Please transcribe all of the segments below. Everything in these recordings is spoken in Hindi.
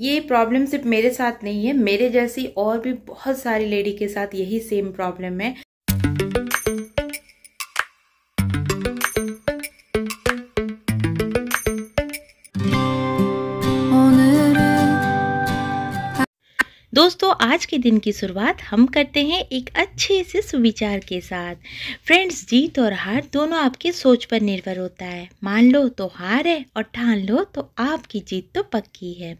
ये प्रॉब्लम सिर्फ मेरे साथ नहीं है मेरे जैसी और भी बहुत सारी लेडी के साथ यही सेम प्रॉब्लम है दोस्तों आज के दिन की शुरुआत हम करते हैं एक अच्छे से सुविचार के साथ फ्रेंड्स जीत और हार दोनों आपकी सोच पर निर्भर होता है मान लो तो हार है और ठान लो तो आपकी जीत तो पक्की है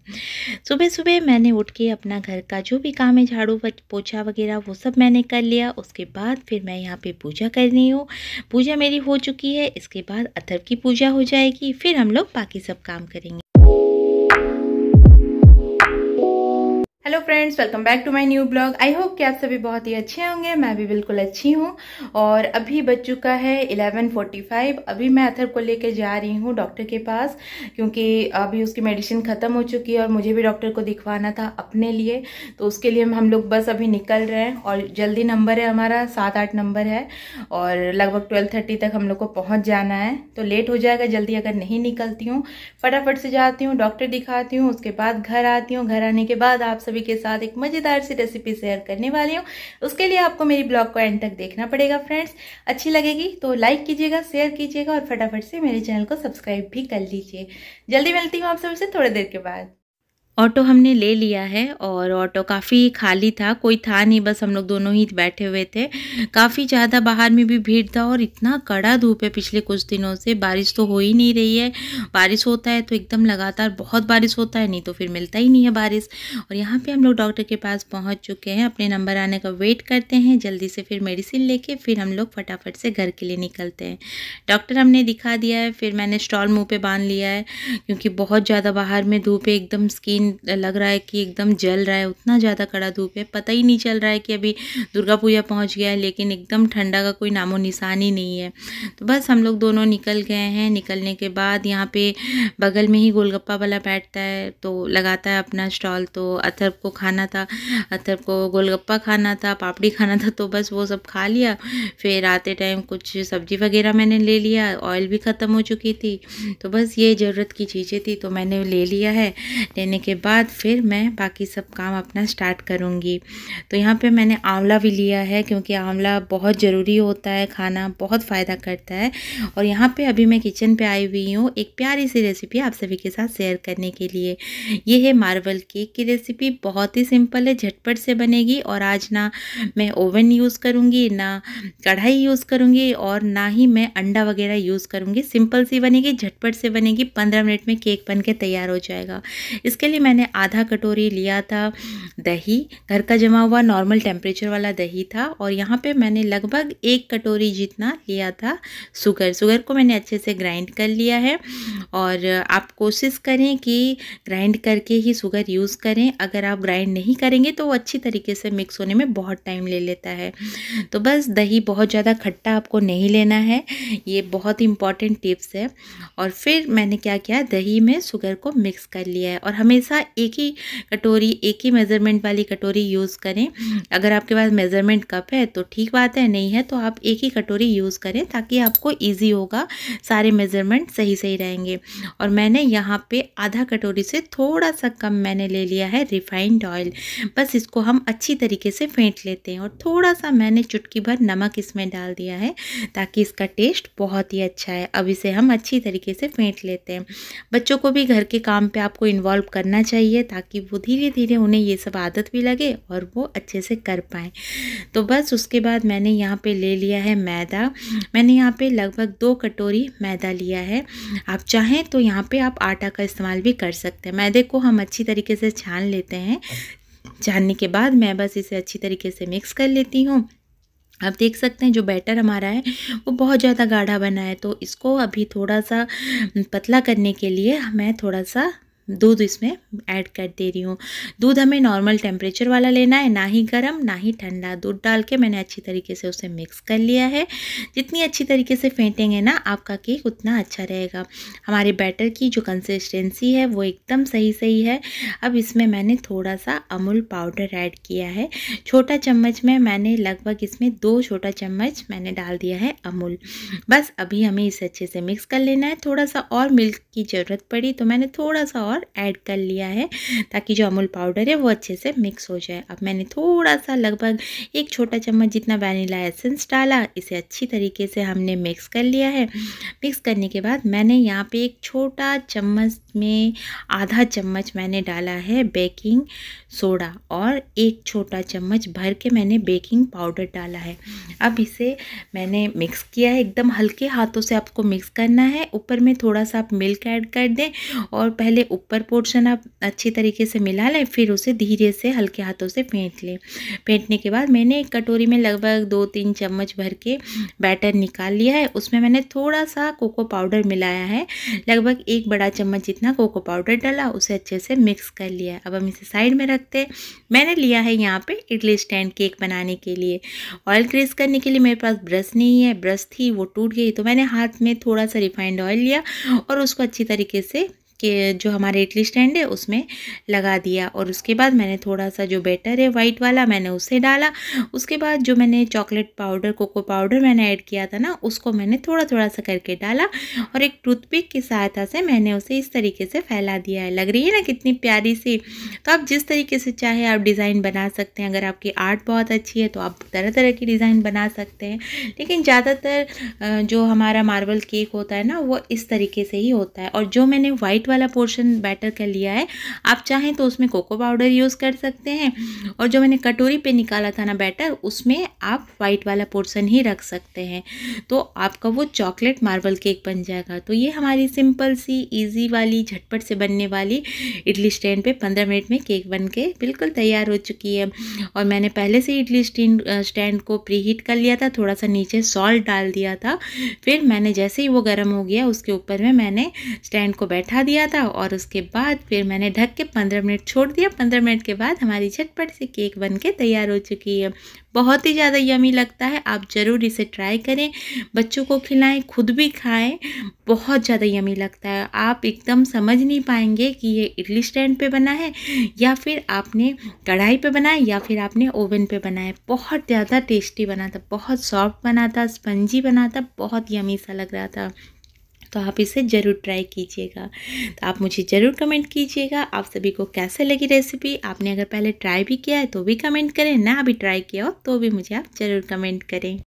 सुबह सुबह मैंने उठ के अपना घर का जो भी काम है झाड़ू पोछा वगैरह वो सब मैंने कर लिया उसके बाद फिर मैं यहाँ पर पूजा कर रही हूँ पूजा मेरी हो चुकी है इसके बाद अथर्व की पूजा हो जाएगी फिर हम लोग बाकी सब काम करेंगे hello friends welcome back to my new blog I hope कि आप सभी बहुत ही अच्छे होंगे मैं भी बिल्कुल अच्छी हूँ और अभी बज चुका है 11:45 अभी मैं अथर को लेकर जा रही हूँ डॉक्टर के पास क्योंकि अभी उसकी मेडिसिन ख़त्म हो चुकी है और मुझे भी डॉक्टर को दिखवाना था अपने लिए तो उसके लिए हम लोग बस अभी निकल रहे हैं और जल्दी नंबर है हमारा सात आठ नंबर है और लगभग ट्वेल्व तक हम लोग को पहुँच जाना है तो लेट हो जाएगा जल्दी अगर नहीं निकलती हूँ फटाफट से जाती हूँ डॉक्टर दिखाती हूँ उसके बाद घर आती हूँ घर आने के बाद आप सभी सभी के साथ एक मज़ेदार सी रेसिपी शेयर करने वाली हूँ उसके लिए आपको मेरी ब्लॉग को एंड तक देखना पड़ेगा फ्रेंड्स अच्छी लगेगी तो लाइक कीजिएगा शेयर कीजिएगा और फटाफट से मेरे चैनल को सब्सक्राइब भी कर लीजिए जल्दी मिलती हूँ आप सबसे थोड़ी देर के बाद ऑटो हमने ले लिया है और ऑटो काफ़ी खाली था कोई था नहीं बस हम लोग दोनों ही बैठे हुए थे काफ़ी ज़्यादा बाहर में भी भीड़ था और इतना कड़ा धूप है पिछले कुछ दिनों से बारिश तो हो ही नहीं रही है बारिश होता है तो एकदम लगातार बहुत बारिश होता है नहीं तो फिर मिलता ही नहीं है बारिश और यहाँ पर हम लोग डॉक्टर के पास पहुँच चुके हैं अपने नंबर आने का वेट करते हैं जल्दी से फिर मेडिसिन ले फिर हम लोग फटाफट से घर के लिए निकलते हैं डॉक्टर हमने दिखा दिया है फिर मैंने स्टॉल मुँह पर बांध लिया है क्योंकि बहुत ज़्यादा बाहर में धूप है एकदम स्किन लग रहा है कि एकदम जल रहा है उतना ज़्यादा कड़ा धूप है पता ही नहीं चल रहा है कि अभी दुर्गा पूजा पहुँच गया है लेकिन एकदम ठंडा का कोई नामो निशान ही नहीं है तो बस हम लोग दोनों निकल गए हैं निकलने के बाद यहाँ पे बगल में ही गोलगप्पा वाला बैठता है तो लगाता है अपना स्टॉल तो अथर्व को खाना था अथर्व को गोलगप्पा खाना था पापड़ी खाना था तो बस वो सब खा लिया फिर आते टाइम कुछ सब्जी वगैरह मैंने ले लिया ऑयल भी ख़त्म हो चुकी थी तो बस ये ज़रूरत की चीज़ें थी तो मैंने ले लिया है लेने के उसके बाद फिर मैं बाकी सब काम अपना स्टार्ट करूँगी तो यहाँ पे मैंने आंवला भी लिया है क्योंकि आंवला बहुत ज़रूरी होता है खाना बहुत फ़ायदा करता है और यहाँ पे अभी मैं किचन पे आई हुई हूँ एक प्यारी सी रेसिपी आप सभी के साथ शेयर करने के लिए ये है मार्बल केक की रेसिपी बहुत ही सिंपल है झटपट से बनेगी और आज ना मैं ओवन यूज़ करूँगी ना कढ़ाई यूज़ करूँगी और ना ही मैं अंडा वगैरह यूज़ करूँगी सिंपल सी बनेगी झटपट से बनेगी पंद्रह मिनट में केक बन के तैयार हो जाएगा इसके लिए मैंने आधा कटोरी लिया था दही घर का जमा हुआ नॉर्मल टेम्परेचर वाला दही था और यहाँ पे मैंने लगभग एक कटोरी जितना लिया था शुगर शुगर को मैंने अच्छे से ग्राइंड कर लिया है और आप कोशिश करें कि ग्राइंड करके ही शुगर यूज़ करें अगर आप ग्राइंड नहीं करेंगे तो वो अच्छी तरीके से मिक्स होने में बहुत टाइम ले लेता है तो बस दही बहुत ज़्यादा खट्टा आपको नहीं लेना है ये बहुत इंपॉर्टेंट टिप्स है और फिर मैंने क्या किया दही में शुगर को मिक्स कर लिया है और हमेशा हमेशा एक ही कटोरी एक ही मेज़रमेंट वाली कटोरी यूज़ करें अगर आपके पास मेज़रमेंट कप है तो ठीक बात है नहीं है तो आप एक ही कटोरी यूज़ करें ताकि आपको ईजी होगा सारे मेज़रमेंट सही सही रहेंगे और मैंने यहाँ पर आधा कटोरी से थोड़ा सा कम मैंने ले लिया है रिफाइंड ऑयल बस इसको हम अच्छी तरीके से फेंट लेते हैं और थोड़ा सा मैंने चुटकी भर नमक इसमें डाल दिया है ताकि इसका टेस्ट बहुत ही अच्छा है अब इसे हम अच्छी तरीके से फेंट लेते हैं बच्चों को भी घर के काम पे आपको इन्वॉल्व करना करना चाहिए ताकि वो धीरे धीरे उन्हें ये सब आदत भी लगे और वो अच्छे से कर पाएँ तो बस उसके बाद मैंने यहाँ पे ले लिया है मैदा मैंने यहाँ पे लगभग दो कटोरी मैदा लिया है आप चाहें तो यहाँ पे आप आटा का इस्तेमाल भी कर सकते हैं मैदे को हम अच्छी तरीके से छान लेते हैं छानने के बाद मैं बस इसे अच्छी तरीके से मिक्स कर लेती हूँ आप देख सकते हैं जो बैटर हमारा है वो बहुत ज़्यादा गाढ़ा बना है तो इसको अभी थोड़ा सा पतला करने के लिए मैं थोड़ा सा दूध इसमें ऐड कर दे रही हूँ दूध हमें नॉर्मल टेम्परेचर वाला लेना है ना ही गर्म ना ही ठंडा दूध डाल के मैंने अच्छी तरीके से उसे मिक्स कर लिया है जितनी अच्छी तरीके से फेंटेंगे ना आपका केक उतना अच्छा रहेगा हमारे बैटर की जो कंसिस्टेंसी है वो एकदम सही सही है अब इसमें मैंने थोड़ा सा अमूल पाउडर ऐड किया है छोटा चम्मच में मैंने लगभग इसमें दो छोटा चम्मच मैंने डाल दिया है अमूल बस अभी हमें इसे अच्छे से मिक्स कर लेना है थोड़ा सा और मिल्क की ज़रूरत पड़ी तो मैंने थोड़ा सा और और ऐड कर लिया है ताकि जो अमूल पाउडर है वो अच्छे से मिक्स हो जाए अब मैंने थोड़ा सा लगभग एक छोटा चम्मच जितना वैनिला एसेंस डाला इसे अच्छी तरीके से हमने मिक्स कर लिया है मिक्स करने के बाद मैंने यहाँ पे एक छोटा चम्मच में आधा चम्मच मैंने डाला है बेकिंग सोडा और एक छोटा चम्मच भर के मैंने बेकिंग पाउडर डाला है अब इसे मैंने मिक्स किया है एकदम हल्के हाथों से आपको मिक्स करना है ऊपर में थोड़ा सा आप मिल्क ऐड कर दें और पहले ऊपर पोर्शन आप अच्छी तरीके से मिला लें फिर उसे धीरे से हल्के हाथों से फेंट लें फेंटने के बाद मैंने एक कटोरी में लगभग दो तीन चम्मच भर के बैटर निकाल लिया है उसमें मैंने थोड़ा सा कोको पाउडर मिलाया है लगभग एक बड़ा चम्मच जितना कोको पाउडर डाला उसे अच्छे से मिक्स कर लिया अब हम इसे साइड में रखते हैं मैंने लिया है यहाँ पर इडली स्टैंड केक बनाने के लिए ऑयल ग्रेस करने के लिए मेरे पास ब्रश नहीं है ब्रश थी वो टूट गई तो मैंने हाथ में थोड़ा सा रिफाइंड ऑयल लिया और उसको अच्छी तरीके से के जो हमारे इडली स्टैंड है उसमें लगा दिया और उसके बाद मैंने थोड़ा सा जो बैटर है वाइट वाला मैंने उसे डाला उसके बाद जो मैंने चॉकलेट पाउडर कोको पाउडर मैंने ऐड किया था ना उसको मैंने थोड़ा थोड़ा सा करके डाला और एक टूथपिक की सहायता से मैंने उसे इस तरीके से फैला दिया है लग रही है ना कितनी प्यारी सी तो आप जिस तरीके से चाहे आप डिज़ाइन बना सकते हैं अगर आपकी आर्ट बहुत अच्छी है तो आप तरह तरह की डिज़ाइन बना सकते हैं लेकिन ज़्यादातर जो हमारा मार्बल केक होता है ना वो इस तरीके से ही होता है और जो मैंने वाइट वाला पोर्शन बैटर का लिया है आप चाहें तो उसमें कोको पाउडर यूज़ कर सकते हैं और जो मैंने कटोरी पे निकाला था ना बैटर उसमें आप वाइट वाला पोर्शन ही रख सकते हैं तो आपका वो चॉकलेट मार्बल केक बन जाएगा तो ये हमारी सिंपल सी ईजी वाली झटपट से बनने वाली इडली स्टैंड पर पंद्रह मिनट में केक बन के बिल्कुल तैयार हो चुकी है और मैंने पहले से इडली स्टैंड को प्री हीट कर लिया था थोड़ा सा नीचे सॉल्ट डाल दिया था फिर मैंने जैसे ही वो गर्म हो गया उसके ऊपर में मैंने स्टैंड को बैठा दिया लिया था और उसके बाद फिर मैंने ढक के पंद्रह मिनट छोड़ दिया पंद्रह मिनट के बाद हमारी झटपट से केक बन के तैयार हो चुकी है बहुत ही ज़्यादा यमी लगता है आप ज़रूर इसे ट्राई करें बच्चों को खिलाएं खुद भी खाएं बहुत ज़्यादा यमी लगता है आप एकदम समझ नहीं पाएंगे कि ये इडली स्टैंड पे बना है या फिर आपने कढ़ाई पे बनाया या फिर आपने ओवन पे बनाया बहुत ज़्यादा टेस्टी बना था बहुत सॉफ्ट बना था स्पंजी बना था बहुत यमी सा लग रहा था तो आप इसे ज़रूर ट्राई कीजिएगा तो आप मुझे ज़रूर कमेंट कीजिएगा आप सभी को कैसे लगी रेसिपी आपने अगर पहले ट्राई भी किया है तो भी कमेंट करें ना अभी ट्राई किया हो तो भी मुझे आप ज़रूर कमेंट करें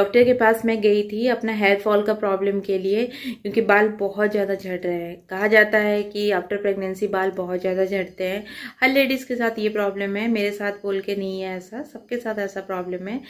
डॉक्टर के पास मैं गई थी अपना हेयर फॉल का प्रॉब्लम के लिए क्योंकि बाल बहुत ज़्यादा झड़ रहे हैं कहा जाता है कि आफ्टर प्रेगनेंसी बाल बहुत ज़्यादा झड़ते हैं हर लेडीज़ के साथ ये प्रॉब्लम है मेरे साथ बोल के नहीं है ऐसा सबके साथ ऐसा प्रॉब्लम है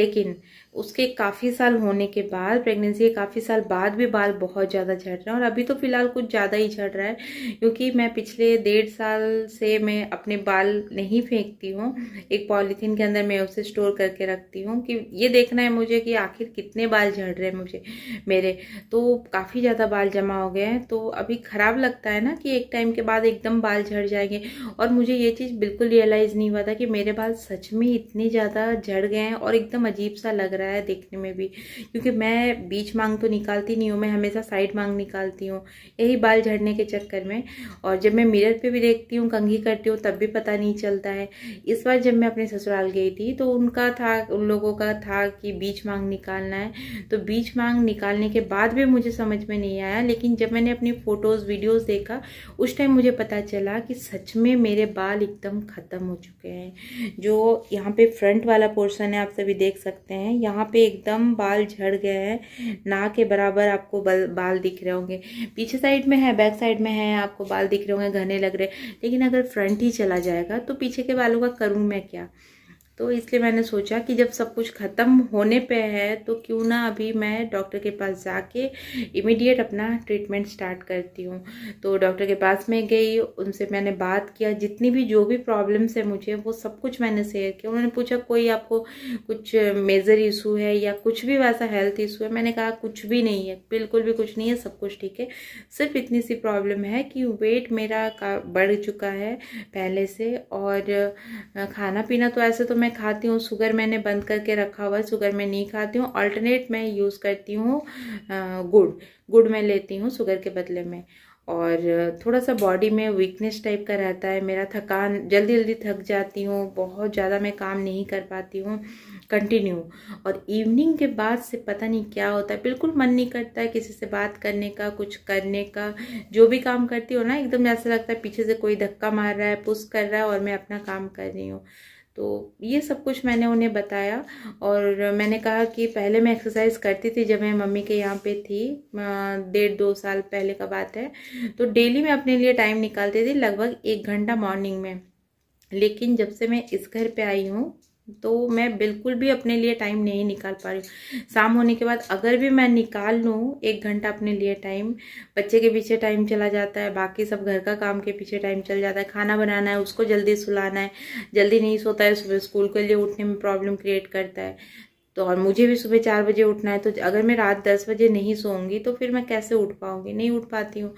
लेकिन उसके काफ़ी साल होने के बाद प्रेगनेंसी के काफ़ी साल बाद भी बाल बहुत ज़्यादा झड़ रहे हैं और अभी तो फ़िलहाल कुछ ज़्यादा ही झड़ रहा है क्योंकि मैं पिछले डेढ़ साल से मैं अपने बाल नहीं फेंकती हूँ एक पॉलीथीन के अंदर मैं उसे स्टोर करके रखती हूँ कि ये देखना है मुझे कि आखिर कितने बाल झड़ रहे हैं मुझे मेरे तो काफ़ी ज़्यादा बाल जमा हो गए हैं तो अभी ख़राब लगता है ना कि एक टाइम के बाद एकदम बाल झड़ जाएंगे और मुझे ये चीज़ बिल्कुल रियलाइज़ नहीं हुआ था कि मेरे बाल सच में इतने ज़्यादा झड़ गए हैं और एकदम अजीब सा लग रहा रहा है देखने में भी क्योंकि मैं बीच मांग तो निकालती नहीं हूँ मैं हमेशा साइड मांग निकालती हूँ यही बाल झड़ने के चक्कर में और जब मैं मिरर पे भी देखती हूँ कंघी करती हूँ तब भी पता नहीं चलता है इस बार जब मैं अपने ससुराल गई थी तो उनका था उन लोगों का था कि बीच मांग निकालना है तो बीच मांग निकालने के बाद भी मुझे समझ में नहीं आया लेकिन जब मैंने अपनी फ़ोटोज़ वीडियोज़ देखा उस टाइम मुझे पता चला कि सच में मेरे बाल एकदम ख़त्म हो चुके हैं जो यहाँ पे फ्रंट वाला पोर्शन है आप सभी देख सकते हैं यहाँ यहाँ पे एकदम बाल झड़ गए हैं ना के बराबर आपको बल बाल दिख रहे होंगे पीछे साइड में है बैक साइड में है आपको बाल दिख रहे होंगे घने लग रहे लेकिन अगर फ्रंट ही चला जाएगा तो पीछे के बालों का करूँ मैं क्या तो इसलिए मैंने सोचा कि जब सब कुछ ख़त्म होने पे है तो क्यों ना अभी मैं डॉक्टर के पास जाके इमीडिएट अपना ट्रीटमेंट स्टार्ट करती हूँ तो डॉक्टर के पास मैं गई उनसे मैंने बात किया जितनी भी जो भी प्रॉब्लम्स है मुझे वो सब कुछ मैंने शेयर किया उन्होंने पूछा कोई आपको कुछ मेजर इशू है या कुछ भी वैसा हेल्थ इशू है मैंने कहा कुछ भी नहीं है बिल्कुल भी कुछ नहीं है सब कुछ ठीक है सिर्फ इतनी सी प्रॉब्लम है कि वेट मेरा का बढ़ चुका है पहले से और खाना पीना तो ऐसे तो मैं खाती हूँ शुगर मैंने बंद करके रखा हुआ है शुगर मैं नहीं खाती हूँ अल्टरनेट मैं यूज़ करती हूँ गुड़ गुड़ मैं लेती हूँ शुगर के बदले में और थोड़ा सा बॉडी में वीकनेस टाइप का रहता है मेरा थकान जल्दी जल्दी थक जाती हूँ बहुत ज़्यादा मैं काम नहीं कर पाती हूँ कंटिन्यू और इवनिंग के बाद से पता नहीं क्या होता है बिल्कुल मन नहीं करता है किसी से बात करने का कुछ करने का जो भी काम करती हूँ ना एकदम ऐसा लगता है पीछे से कोई धक्का मार रहा है पुश कर रहा है और मैं अपना काम कर रही हूँ तो ये सब कुछ मैंने उन्हें बताया और मैंने कहा कि पहले मैं एक्सरसाइज करती थी जब मैं मम्मी के यहाँ पे थी डेढ़ दो साल पहले का बात है तो डेली मैं अपने लिए टाइम निकालती थी लगभग एक घंटा मॉर्निंग में लेकिन जब से मैं इस घर पे आई हूँ तो मैं बिल्कुल भी अपने लिए टाइम नहीं निकाल पा रही हूँ शाम होने के बाद अगर भी मैं निकाल लूँ एक घंटा अपने लिए टाइम बच्चे के पीछे टाइम चला जाता है बाकी सब घर का काम के पीछे टाइम चल जाता है खाना बनाना है उसको जल्दी सुलाना है जल्दी नहीं सोता है सुबह स्कूल के लिए उठने में प्रॉब्लम क्रिएट करता है तो और मुझे भी सुबह चार बजे उठना है तो अगर मैं रात दस बजे नहीं सोऊंगी तो फिर मैं कैसे उठ पाऊँगी नहीं उठ पाती हूँ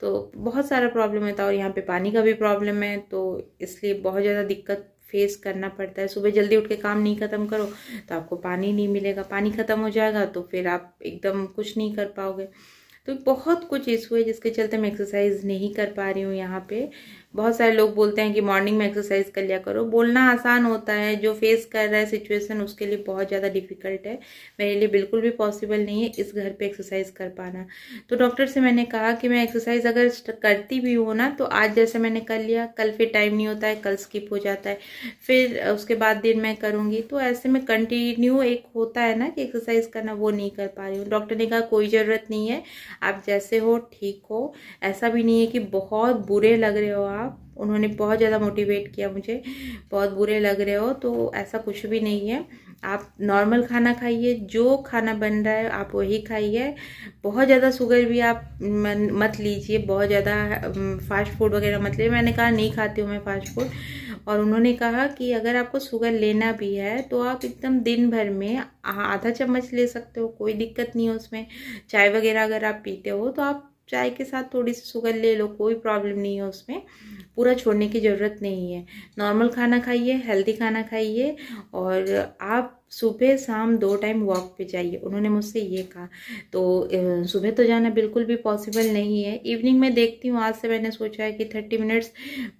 तो बहुत सारा प्रॉब्लम है था और यहाँ पे पानी का भी प्रॉब्लम है तो इसलिए बहुत ज़्यादा दिक्कत फेस करना पड़ता है सुबह जल्दी उठ के काम नहीं ख़त्म करो तो आपको पानी नहीं मिलेगा पानी ख़त्म हो जाएगा तो फिर आप एकदम कुछ नहीं कर पाओगे तो बहुत कुछ इशू है जिसके चलते मैं एक्सरसाइज नहीं कर पा रही हूँ यहाँ पे बहुत सारे लोग बोलते हैं कि मॉर्निंग में एक्सरसाइज कर लिया करो बोलना आसान होता है जो फेस कर रहा है सिचुएशन उसके लिए बहुत ज़्यादा डिफिकल्ट है मेरे लिए बिल्कुल भी पॉसिबल नहीं है इस घर पे एक्सरसाइज कर पाना तो डॉक्टर से मैंने कहा कि मैं एक्सरसाइज अगर करती भी हूँ ना तो आज जैसे मैंने कर लिया कल फिर टाइम नहीं होता है कल स्किप हो जाता है फिर उसके बाद दिन मैं करूँगी तो ऐसे में कंटिन्यू एक होता है ना कि एक्सरसाइज करना वो नहीं कर पा रही हूँ डॉक्टर ने कहा कोई ज़रूरत नहीं है आप जैसे हो ठीक हो ऐसा भी नहीं है कि बहुत बुरे लग रहे हो आप आप उन्होंने बहुत ज़्यादा मोटिवेट किया मुझे बहुत बुरे लग रहे हो तो ऐसा कुछ भी नहीं है आप नॉर्मल खाना खाइए जो खाना बन रहा है आप वही खाइए बहुत ज़्यादा शुगर भी आप मत लीजिए बहुत ज़्यादा फास्ट फूड वगैरह मत लीजिए मैंने कहा नहीं खाती हूँ मैं फास्ट फूड और उन्होंने कहा कि अगर आपको शुगर लेना भी है तो आप एकदम दिन भर में आधा चम्मच ले सकते हो कोई दिक्कत नहीं है उसमें चाय वगैरह अगर आप पीते हो तो आप चाय के साथ थोड़ी सी शुगर ले लो कोई प्रॉब्लम नहीं है उसमें पूरा छोड़ने की ज़रूरत नहीं है नॉर्मल खाना खाइए हेल्दी खाना खाइए और आप सुबह शाम दो टाइम वॉक पे जाइए उन्होंने मुझसे ये कहा तो सुबह तो जाना बिल्कुल भी पॉसिबल नहीं है इवनिंग में देखती हूँ आज से मैंने सोचा है कि थर्टी मिनट्स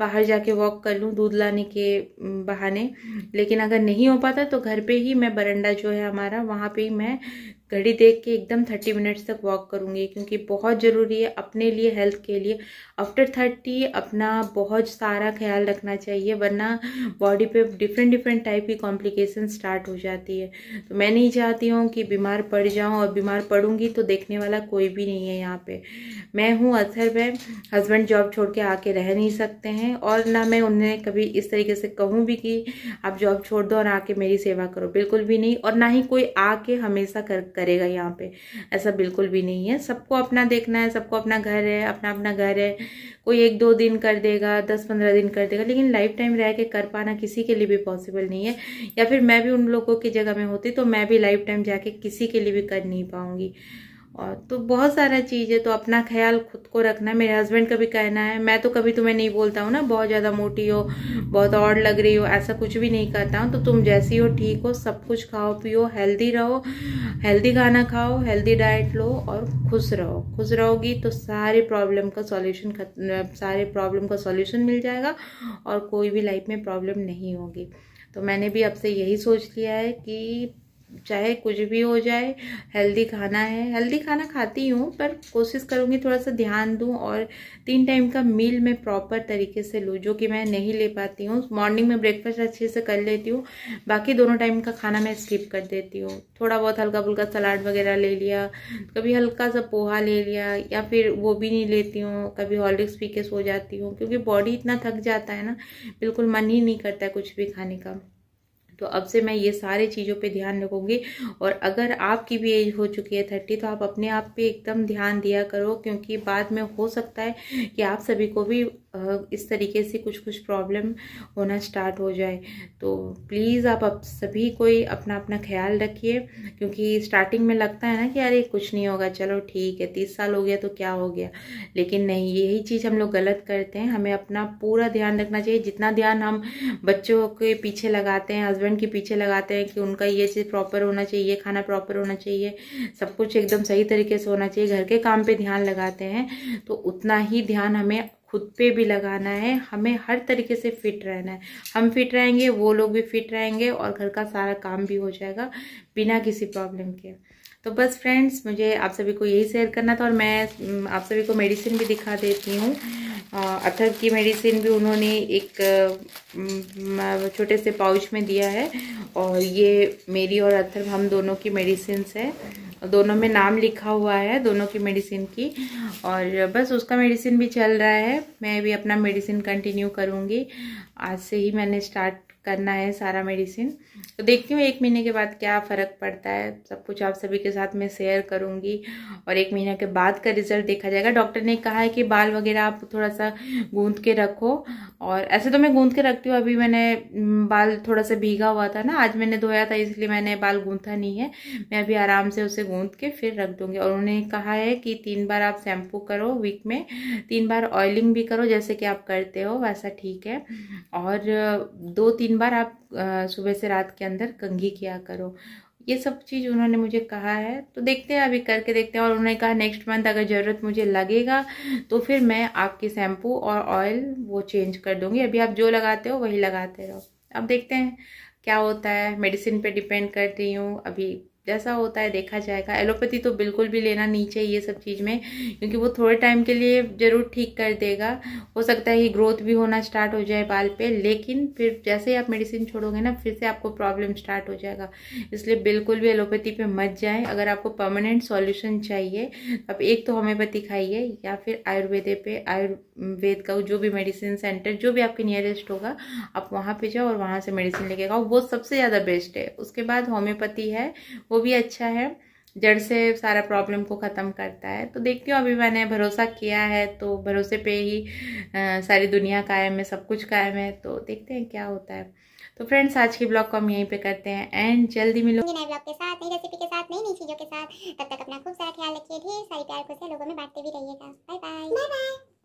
बाहर जाके वॉक कर लूँ दूध लाने के बहाने लेकिन अगर नहीं हो पाता तो घर पर ही मैं बरंडा जो है हमारा वहाँ पर ही मैं घड़ी देख के एकदम थर्टी मिनट्स तक वॉक करूँगी क्योंकि बहुत ज़रूरी है अपने लिए हेल्थ के लिए आफ्टर थर्टी अपना बहुत सारा ख्याल रखना चाहिए वरना बॉडी पे डिफरेंट डिफरेंट टाइप की कॉम्प्लिकेशन स्टार्ट हो जाती है तो मैं नहीं चाहती हूँ कि बीमार पड़ जाऊँ और बीमार पड़ूँगी तो देखने वाला कोई भी नहीं है यहाँ पर मैं हूँ असर में हस्बैंड जॉब छोड़ के आके रह नहीं सकते हैं और ना मैं उन्हें कभी इस तरीके से कहूँ भी कि आप जॉब छोड़ दो और आके मेरी सेवा करो बिल्कुल भी नहीं और ना ही कोई आके हमेशा कर करेगा यहाँ पे ऐसा बिल्कुल भी नहीं है सबको अपना देखना है सबको अपना घर है अपना अपना घर है कोई एक दो दिन कर देगा दस पंद्रह दिन कर देगा लेकिन लाइफ टाइम रह के कर पाना किसी के लिए भी पॉसिबल नहीं है या फिर मैं भी उन लोगों की जगह में होती तो मैं भी लाइफ टाइम जाके किसी के लिए भी कर नहीं पाऊँगी और तो बहुत सारा चीज़ है तो अपना ख्याल खुद को रखना मेरे हस्बैंड का भी कहना है मैं तो कभी तुम्हें नहीं बोलता हूँ ना बहुत ज़्यादा मोटी हो बहुत और लग रही हो ऐसा कुछ भी नहीं करता हूँ तो तुम जैसी हो ठीक हो सब कुछ खाओ पियो हेल्दी रहो हेल्दी खाना खाओ हेल्दी डाइट लो और खुश रहो खुश रहोगी तो सारे प्रॉब्लम का सॉल्यूशन सारे प्रॉब्लम का सॉल्यूशन मिल जाएगा और कोई भी लाइफ में प्रॉब्लम नहीं होगी तो मैंने भी अब से यही सोच लिया है कि चाहे कुछ भी हो जाए हेल्दी खाना है हेल्दी खाना खाती हूँ पर कोशिश करूँगी थोड़ा सा ध्यान दूँ और तीन टाइम का मील मैं प्रॉपर तरीके से लूँ जो कि मैं नहीं ले पाती हूँ मॉर्निंग में ब्रेकफास्ट अच्छे से कर लेती हूँ बाकी दोनों टाइम का खाना मैं स्किप कर देती हूँ थोड़ा बहुत हल्का फुल्का सलाद वगैरह ले लिया कभी हल्का सा पोहा ले लिया या फिर वो भी नहीं लेती हूँ कभी हॉलिक्स पी के सो जाती हूँ क्योंकि बॉडी इतना थक जाता है ना बिल्कुल मन ही नहीं करता है कुछ भी खाने का तो अब से मैं ये सारे चीज़ों पे ध्यान रखूँगी और अगर आपकी भी एज हो चुकी है थर्टी तो आप अपने आप पे एकदम ध्यान दिया करो क्योंकि बाद में हो सकता है कि आप सभी को भी इस तरीके से कुछ कुछ प्रॉब्लम होना स्टार्ट हो जाए तो प्लीज़ आप अब सभी कोई अपना अपना ख्याल रखिए क्योंकि स्टार्टिंग में लगता है ना कि अरे कुछ नहीं होगा चलो ठीक है तीस साल हो गया तो क्या हो गया लेकिन नहीं यही चीज़ हम लोग गलत करते हैं हमें अपना पूरा ध्यान रखना चाहिए जितना ध्यान हम बच्चों के पीछे लगाते हैं हस्बैंड के पीछे लगाते हैं कि उनका ये चीज़ प्रॉपर होना चाहिए खाना प्रॉपर होना चाहिए सब कुछ एकदम सही तरीके से होना चाहिए घर के काम पर ध्यान लगाते हैं तो उतना ही ध्यान हमें खुद पे भी लगाना है हमें हर तरीके से फिट रहना है हम फिट रहेंगे वो लोग भी फिट रहेंगे और घर का सारा काम भी हो जाएगा बिना किसी प्रॉब्लम के तो बस फ्रेंड्स मुझे आप सभी को यही शेयर करना था और मैं आप सभी को मेडिसिन भी दिखा देती हूँ अथर की मेडिसिन भी उन्होंने एक छोटे से पाउच में दिया है और ये मेरी और अथर हम दोनों की मेडिसिन है दोनों में नाम लिखा हुआ है दोनों की मेडिसिन की और बस उसका मेडिसिन भी चल रहा है मैं भी अपना मेडिसिन कंटिन्यू करूँगी आज से ही मैंने स्टार्ट करना है सारा मेडिसिन तो देखती हूँ एक महीने के बाद क्या फ़र्क पड़ता है सब कुछ आप सभी के साथ मैं शेयर करूँगी और एक महीने के बाद का रिज़ल्ट देखा जाएगा डॉक्टर ने कहा है कि बाल वगैरह आप थोड़ा सा गूंद के रखो और ऐसे तो मैं गूंद के रखती हूँ अभी मैंने हम्म, बाल थोड़ा सा भीगा हुआ था ना आज मैंने धोया था इसलिए मैंने बाल गूंथा नहीं है मैं अभी आराम से उसे गूंद के फिर रख दूँगी और उन्होंने कहा है कि तीन बार आप शैम्पू करो वीक में तीन बार ऑयलिंग भी करो जैसे कि आप करते हो वैसा ठीक है और दो तीन बार आप सुबह से रात के अंदर कंघी किया करो ये सब चीज़ उन्होंने मुझे कहा है तो देखते हैं अभी करके देखते हैं और उन्होंने कहा नेक्स्ट मंथ अगर ज़रूरत मुझे लगेगा तो फिर मैं आपके शैम्पू और ऑयल वो चेंज कर दूँगी अभी आप जो लगाते हो वही लगाते रहो अब देखते हैं क्या होता है मेडिसिन पे डिपेंड करती हूँ अभी जैसा होता है देखा जाएगा एलोपैथी तो बिल्कुल भी लेना नहीं चाहिए ये सब चीज़ में क्योंकि वो थोड़े टाइम के लिए ज़रूर ठीक कर देगा हो सकता है कि ग्रोथ भी होना स्टार्ट हो जाए बाल पे लेकिन फिर जैसे ही आप मेडिसिन छोड़ोगे ना फिर से आपको प्रॉब्लम स्टार्ट हो जाएगा इसलिए बिल्कुल भी एलोपैथी पे मत जाए अगर आपको परमानेंट सॉल्यूशन चाहिए आप एक तो होम्योपैथी खाइए या फिर आयुर्वेदे पे आयुर्वेद का जो भी मेडिसिन सेंटर जो भी आपके नियरेस्ट होगा आप वहाँ पर जाओ और वहाँ से मेडिसिन लेके आओ वो सबसे ज़्यादा बेस्ट है उसके बाद होम्योपैथी है वो वो भी अच्छा है जड़ से सारा प्रॉब्लम को ख़त्म करता है तो देखती हूँ अभी मैंने भरोसा किया है तो भरोसे पे ही आ, सारी दुनिया कायम है सब कुछ कायम है तो देखते हैं क्या होता है तो फ्रेंड्स आज के ब्लॉग को हम यहीं पे करते हैं एंड जल्दी मिलो नए ब्लॉग के साथ नई रेसिपी के साथ नई नई चीज़ों के साथ तब तक अपना खूब सारा ख्याल रखिए ढेर सारी प्यार खुशियाँ लोगों में बांटते भी रहिएगा बाय बाय